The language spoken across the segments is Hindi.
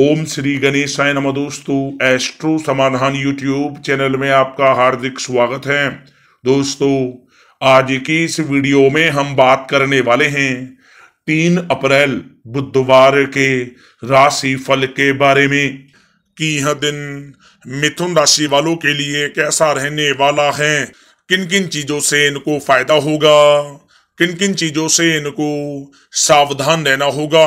ओम श्री गणेशाय नमः दोस्तों एस्ट्रो समाधान यूट्यूब चैनल में आपका हार्दिक स्वागत है दोस्तों आज की इस वीडियो में हम बात करने वाले हैं तीन अप्रैल बुधवार के राशि फल के बारे में कि यह दिन मिथुन राशि वालों के लिए कैसा रहने वाला है किन किन चीजों से इनको फायदा होगा किन किन चीजों से इनको सावधान रहना होगा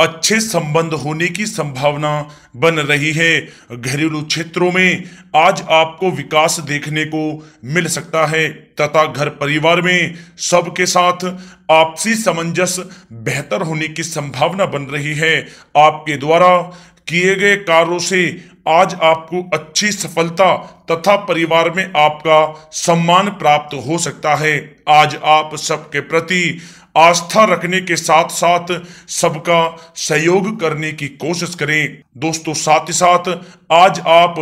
अच्छे संबंध होने की संभावना बन रही है घरेलू क्षेत्रों में आज आपको विकास देखने को मिल सकता है तथा घर परिवार में सबके साथ आपसी सामंजस बेहतर होने की संभावना बन रही है आपके द्वारा किए गए कार्यों से आज आपको अच्छी सफलता तथा परिवार में आपका सम्मान प्राप्त हो सकता है आज आप सबके प्रति आस्था रखने के साथ साथ सबका सहयोग करने की कोशिश करें दोस्तों साथ ही साथ आज आप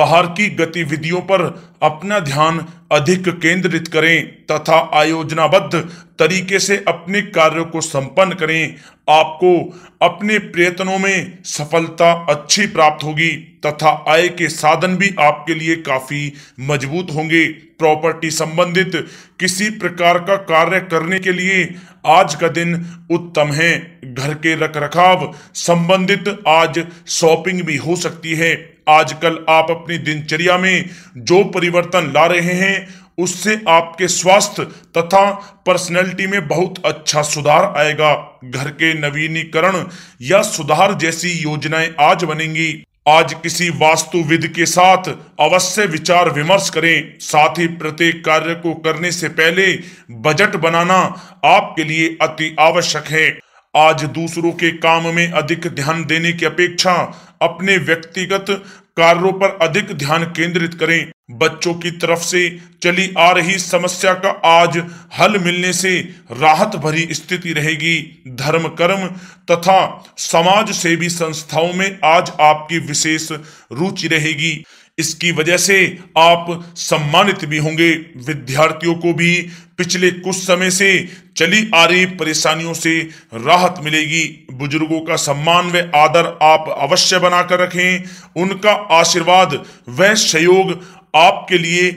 बाहर की गतिविधियों पर अपना ध्यान अधिक केंद्रित करें तथा आयोजनाबद्ध तरीके से अपने कार्यों को संपन्न करें आपको अपने प्रयत्नों में सफलता अच्छी प्राप्त होगी तथा आय के साधन भी आपके लिए काफी मजबूत होंगे प्रॉपर्टी संबंधित किसी प्रकार का कार्य करने के लिए आज का दिन उत्तम है घर के रख रखाव संबंधित आज शॉपिंग भी हो सकती है आजकल आप अपनी दिनचर्या में जो परिवर्तन ला रहे हैं उससे आपके स्वास्थ्य तथा पर्सनैलिटी में बहुत अच्छा सुधार आएगा घर के नवीनीकरण या सुधार जैसी योजनाएं आज बनेंगी आज किसी वास्तुविद के साथ अवश्य विचार विमर्श करें साथ ही प्रत्येक कार्य को करने से पहले बजट बनाना आपके लिए अति आवश्यक है आज दूसरों के काम में अधिक ध्यान देने की अपेक्षा अपने व्यक्तिगत कार्यों पर अधिक ध्यान केंद्रित करें बच्चों की तरफ से चली आ रही समस्या का आज हल मिलने से राहत भरी स्थिति रहेगी धर्म कर्म तथा समाज सेवी संस्थाओं में आज आपकी विशेष रुचि रहेगी इसकी वजह से आप सम्मानित भी होंगे विद्यार्थियों को भी पिछले कुछ समय से चली आ रही परेशानियों से राहत मिलेगी बुजुर्गों का सम्मान व आदर आप अवश्य बनाकर रखें उनका आशीर्वाद व सहयोग आपके लिए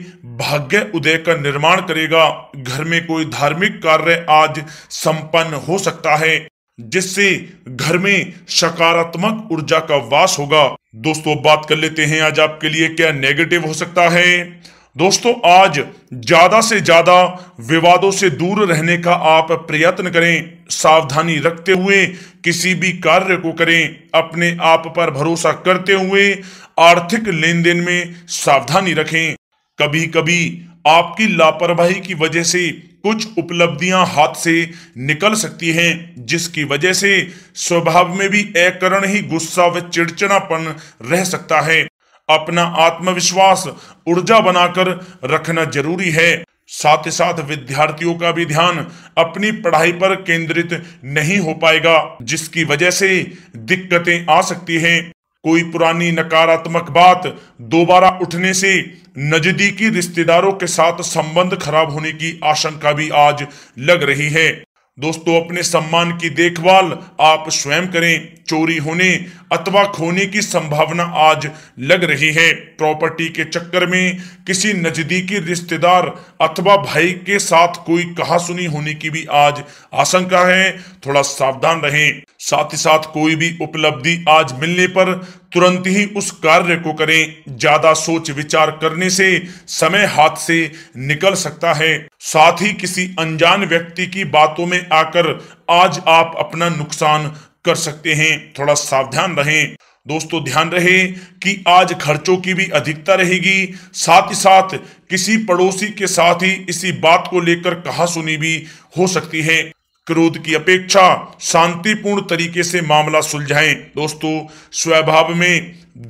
भाग्य उदय का निर्माण करेगा घर में कोई धार्मिक कार्य आज संपन्न हो सकता है जिससे घर में सकारात्मक ऊर्जा का वास होगा दोस्तों बात कर लेते हैं आज आपके लिए क्या नेगेटिव हो सकता है दोस्तों आज ज्यादा से ज्यादा विवादों से दूर रहने का आप प्रयत्न करें सावधानी रखते हुए किसी भी कार्य को करें अपने आप पर भरोसा करते हुए आर्थिक लेन देन में सावधानी रखें कभी कभी आपकी लापरवाही की वजह से कुछ उपलब्धियां हाथ से निकल सकती हैं जिसकी वजह से स्वभाव में भी अकरण ही गुस्सा व चिड़चिड़ापन रह सकता है अपना आत्मविश्वास ऊर्जा बनाकर रखना जरूरी है साथ ही साथ विद्यार्थियों का भी ध्यान अपनी पढ़ाई पर केंद्रित नहीं हो पाएगा जिसकी वजह से दिक्कतें आ सकती हैं कोई पुरानी नकारात्मक बात दोबारा उठने से नजदीकी रिश्तेदारों के साथ संबंध खराब होने की आशंका भी आज लग रही है दोस्तों अपने सम्मान की देखभाल आप स्वयं करें चोरी होने अथवा खोने की संभावना आज लग रही है प्रॉपर्टी के चक्कर में किसी नजदीकी रिश्तेदार अथवा भाई के साथ कोई सुनी होने की भी आज आशंका है थोड़ा सावधान रहें साथ ही साथ कोई भी उपलब्धि आज मिलने पर तुरंत ही उस कार्य को करें ज्यादा सोच विचार करने से समय हाथ से निकल सकता है साथ ही किसी अनजान व्यक्ति की बातों में आकर आज आप अपना नुकसान कर सकते हैं थोड़ा सावधान रहें दोस्तों ध्यान रहे कि आज खर्चों की भी अधिकता रहेगी साथ ही साथ किसी पड़ोसी के साथ ही इसी बात को लेकर कहा सुनी भी हो सकती है क्रोध की अपेक्षा शांतिपूर्ण तरीके से मामला सुलझाएं दोस्तों स्वभाव में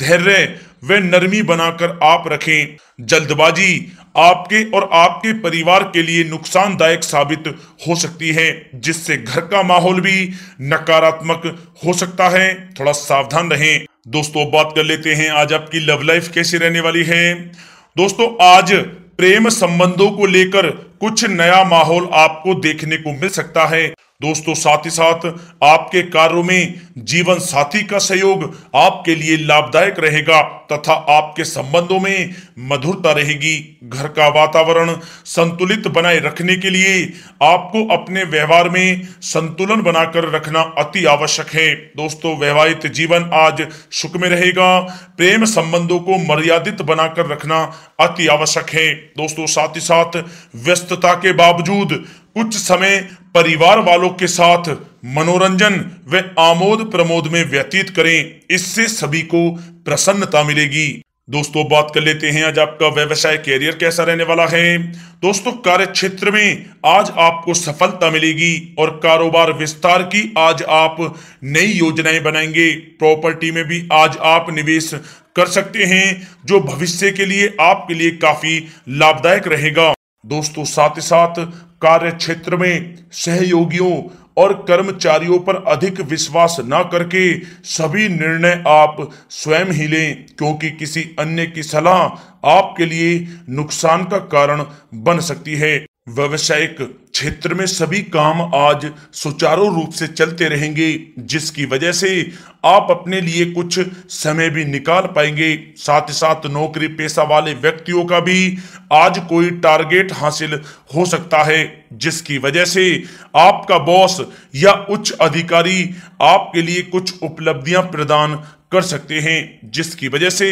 धैर्य व नरमी बनाकर आप रखें जल्दबाजी आपके और आपके परिवार के लिए नुकसानदायक साबित हो सकती है जिससे घर का माहौल भी नकारात्मक हो सकता है थोड़ा सावधान रहें दोस्तों बात कर लेते हैं आज आपकी लव लाइफ कैसी रहने वाली है दोस्तों आज प्रेम संबंधों को लेकर कुछ नया माहौल आपको देखने को मिल सकता है दोस्तों साथ ही साथ आपके कार्यों में जीवन साथी का सहयोग आपके लिए लाभदायक रहेगा तथा आपके संबंधों में मधुरता रहेगी घर का वातावरण संतुलित बनाए रखने के लिए आपको अपने व्यवहार में संतुलन बनाकर रखना अति आवश्यक है दोस्तों वैवाहिक जीवन आज सुख में रहेगा प्रेम संबंधों को मर्यादित बनाकर रखना अति आवश्यक है दोस्तों साथ ही साथ व्यस्त व्यस्तता के बावजूद कुछ समय परिवार वालों के साथ मनोरंजन व आमोद प्रमोद में व्यतीत करें इससे सभी को प्रसन्नता मिलेगी दोस्तों बात कर लेते हैं आज आपका व्यवसाय कैरियर कैसा रहने वाला है दोस्तों कार्य क्षेत्र में आज आपको सफलता मिलेगी और कारोबार विस्तार की आज आप नई योजनाएं बनाएंगे प्रॉपर्टी में भी आज आप निवेश कर सकते हैं जो भविष्य के लिए आपके लिए काफी लाभदायक रहेगा दोस्तों साथ ही साथ कार्य क्षेत्र में सहयोगियों और कर्मचारियों पर अधिक विश्वास न करके सभी निर्णय आप स्वयं ही लें क्योंकि किसी अन्य की सलाह आपके लिए नुकसान का कारण बन सकती है व्यवसायिक क्षेत्र में सभी काम आज सुचारू रूप से चलते रहेंगे जिसकी वजह से आप अपने लिए कुछ समय भी निकाल पाएंगे साथ ही साथ नौकरी पेशा वाले व्यक्तियों का भी आज कोई टारगेट हासिल हो सकता है जिसकी वजह से आपका बॉस या उच्च अधिकारी आपके लिए कुछ उपलब्धियां प्रदान कर सकते हैं जिसकी वजह से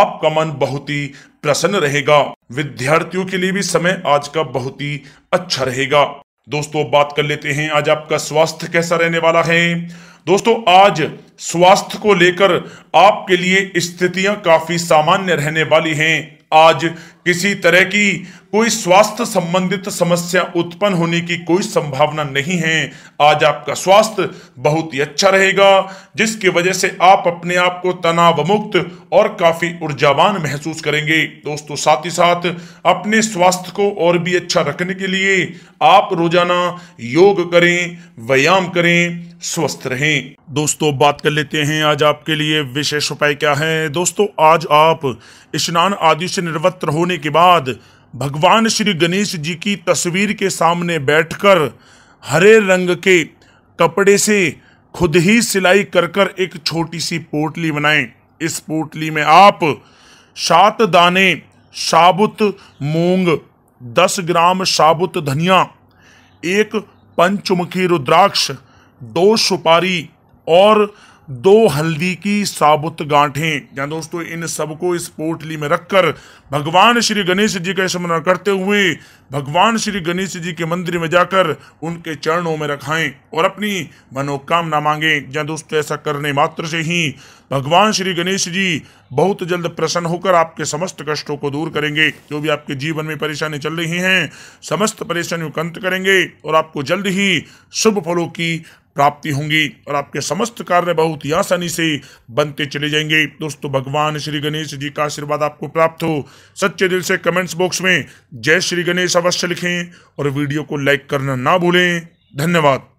आपका मन बहुत ही प्रसन्न रहेगा विद्यार्थियों के लिए भी समय आज का बहुत ही अच्छा रहेगा दोस्तों बात कर लेते हैं आज आपका स्वास्थ्य कैसा रहने वाला है दोस्तों आज स्वास्थ्य को लेकर आपके लिए स्थितियां काफी सामान्य रहने वाली हैं आज किसी तरह की कोई स्वास्थ्य संबंधित समस्या उत्पन्न होने की कोई संभावना नहीं है आज आपका स्वास्थ्य बहुत ही अच्छा रहेगा जिसकी वजह से आप अपने आप को तनाव मुक्त और काफी ऊर्जावान महसूस करेंगे दोस्तों साथ ही साथ अपने स्वास्थ्य को और भी अच्छा रखने के लिए आप रोजाना योग करें व्यायाम करें स्वस्थ रहें दोस्तों बात कर लेते हैं आज आपके लिए विशेष उपाय क्या है दोस्तों आज आप स्नान आदि से निर्वत्र होने करने के बाद भगवान श्री गणेश जी की तस्वीर के सामने बैठकर हरे रंग के कपड़े से खुद ही सिलाई कर कर एक छोटी सी पोटली बनाएं इस पोटली में आप सात दाने साबुत मूंग दस ग्राम साबुत धनिया एक पंचमुखी रुद्राक्ष दो सुपारी और दो हल्दी की साबुत गांठें या दोस्तों इन सबको इस पोटली में रखकर भगवान श्री गणेश जी का स्मरण करते हुए भगवान श्री गणेश जी के मंदिर में जाकर उनके चरणों में रखाएं और अपनी मनोकामना मांगें या दोस्तों ऐसा करने मात्र से ही भगवान श्री गणेश जी बहुत जल्द प्रसन्न होकर आपके समस्त कष्टों को दूर करेंगे जो भी आपके जीवन में परेशानी चल रही हैं समस्त परेशानियों को अंत करेंगे और आपको जल्द ही शुभ फलों की प्राप्ति होंगी और आपके समस्त कार्य बहुत ही आसानी से बनते चले जाएंगे दोस्तों भगवान श्री गणेश जी का आशीर्वाद आपको प्राप्त हो सच्चे दिल से कमेंट्स बॉक्स में जय श्री गणेश अवश्य लिखें और वीडियो को लाइक करना ना भूलें धन्यवाद